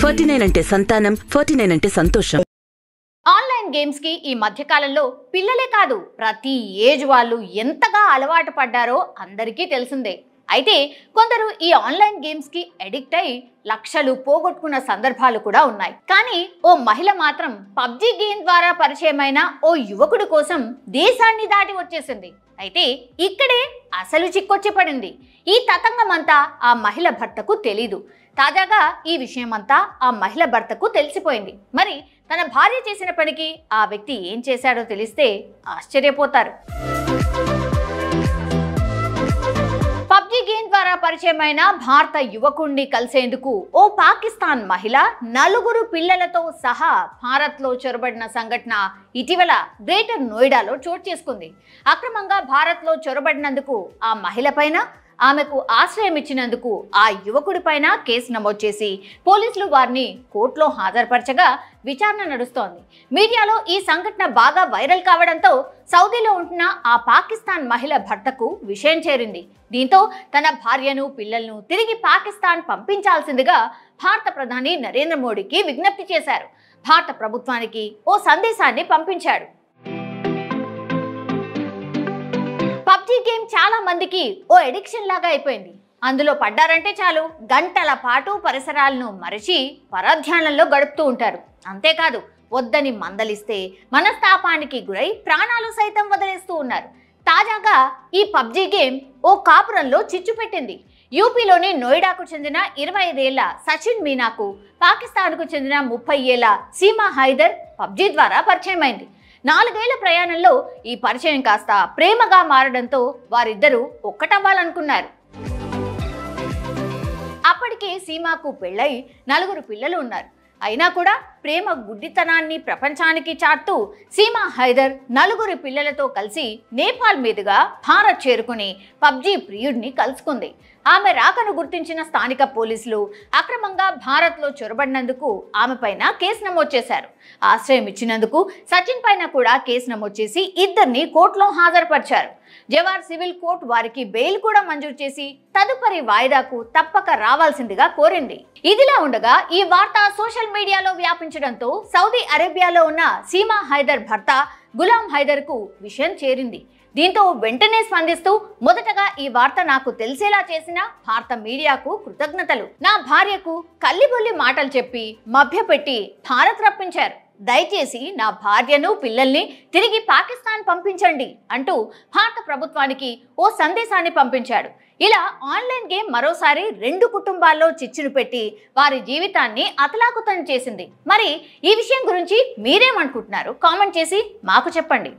forty nine అంటే సంతానం forty nine అంటే సంతోషం ఆన్లైన్ గేమ్స్ కి ఈ మధ్యకాలంలో పిల్లలే కాదు ప్రతి ఏజ్ వాళ్ళు ఎంతగా అలవాటు పడ్డారో అందరికీ తెలిసిందే అయితే కొందరు ఈ ఆన్లైన్ గేమ్స్కి అడిక్ట్ అయి లక్షలు పోగొట్టుకున్న సందర్భాలు కూడా ఉన్నాయి కానీ ఓ మహిళ మాత్రం పబ్జి గేమ్ ద్వారా పరిచయమైన ఓ యువకుడు కోసం దేశాన్ని దాటి వచ్చేసింది అయితే ఇక్కడే అసలు చిక్కొచ్చి పడింది ఈ తతంగమంతా ఆ మహిళ భర్తకు తెలీదు తాజాగా ఈ విషయమంతా ఆ మహిళ భర్తకు తెలిసిపోయింది మరి తన భార్య చేసిన పనికి ఆ వ్యక్తి ఏం చేశాడో తెలిస్తే ఆశ్చర్యపోతారు పరిచయమైన భారత యువకుణ్ణి కలిసేందుకు ఓ పాకిస్తాన్ మహిళ నలుగురు పిల్లలతో సహా భారత్లో చొరబడిన సంఘటన ఇటీవల గ్రేటర్ నోయిడాలో చోటు చేసుకుంది అక్రమంగా భారత్లో చొరబడినందుకు ఆ మహిళపైన ఆమెకు ఆశ్రయం ఇచ్చినందుకు ఆ పైన కేసు నమోదు చేసి పోలీసులు వారిని కోర్టులో హాజరుపరచగా విచారణ నడుస్తోంది మీడియాలో ఈ సంఘటన బాగా వైరల్ కావడంతో సౌదీలో ఉంటున్న ఆ పాకిస్తాన్ మహిళ భర్తకు విషయం చేరింది దీంతో తన భార్యను పిల్లలను తిరిగి పాకిస్తాన్ పంపించాల్సిందిగా భారత ప్రధాని నరేంద్ర మోడీకి విజ్ఞప్తి చేశారు భారత ప్రభుత్వానికి ఓ సందేశాన్ని పంపించాడు పబ్జీ గేమ్ చాలా మందికి ఓ ఎడిక్షన్ లాగా అయిపోయింది అందులో పడ్డారంటే చాలు గంటల పాటు పరిసరాలను మరిచి పరధ్యానంలో గడుపుతూ ఉంటారు అంతేకాదు వద్దని మందలిస్తే మనస్తాపానికి గురై ప్రాణాలు సైతం వదిలేస్తూ ఉన్నారు తాజాగా ఈ పబ్జీ గేమ్ ఓ కాపురంలో చిచ్చు పెట్టింది యూపీలోని నోయిడాకు చెందిన ఇరవై ఐదేళ్ల సచిన్ మీనాకు పాకిస్తాన్కు చెందిన ముప్పై ఏళ్ల సీమా హైదర్ పబ్జీ ద్వారా పరిచయమైంది నాలుగేళ్ల ప్రయాణంలో ఈ పరిచయం కాస్త ప్రేమగా మారడంతో వారిద్దరూ ఒక్కటవ్వాలనుకున్నారు అప్పటికే సీమాకు పెళ్ళై నలుగురు పిల్లలు ఉన్నారు అయినా కూడా ప్రేమ గుడ్డితనాన్ని ప్రపంచానికి చాటుతూ సీమా హైదర్ నలుగురి పిల్లలతో కలిసి నేపాల్ మీదుగా భారత్ చేరుకుని పబ్జీ ప్రియుడిని కలుసుకుంది ఆమె రాకను గుర్తించిన స్థానిక పోలీసులు అక్రమంగా భారత్లో చొరబడినందుకు ఆమె పైన కేసు నమోదు చేశారు ఆశ్రయం ఇచ్చినందుకు సచిన్ పైన కూడా కేసు నమోదు చేసి ఇద్దరిని కోర్టులో హాజరుపరిచారు జవార్ సివిల్ కోర్టు వారికి బెయిల్ కూడా మంజూరు చేసి తదుపరి వాయిదాకు తప్పక రావాల్సిందిగా కోరింది ఇదిలా ఉండగా ఈ వార్త సోషల్ మీడియాలో వ్యాపించింది ప్రకటించడంతో సౌదీ అరేబియాలో ఉన్న సీమా హైదర్ భర్త గులాం హైదర్కు విషయం చేరింది దీంతో వెంటనే స్పందిస్తూ మొదటగా ఈ వార్త నాకు తెలిసేలా చేసిన భారత మీడియాకు కృతజ్ఞతలు నా భార్యకు కల్లిబొల్లి మాటలు చెప్పి మభ్యపెట్టి భారత్ రప్పించారు దయచేసి నా భార్యను పిల్లల్ని తిరిగి పాకిస్తాన్ పంపించండి అంటూ భారత ప్రభుత్వానికి ఓ సందేశాన్ని పంపించాడు ఇలా ఆన్లైన్ గేమ్ మరోసారి రెండు కుటుంబాల్లో చిచ్చును పెట్టి వారి జీవితాన్ని అతలాకుతం చేసింది మరి ఈ విషయం గురించి మీరేమనుకుంటున్నారు కామెంట్ చేసి మాకు చెప్పండి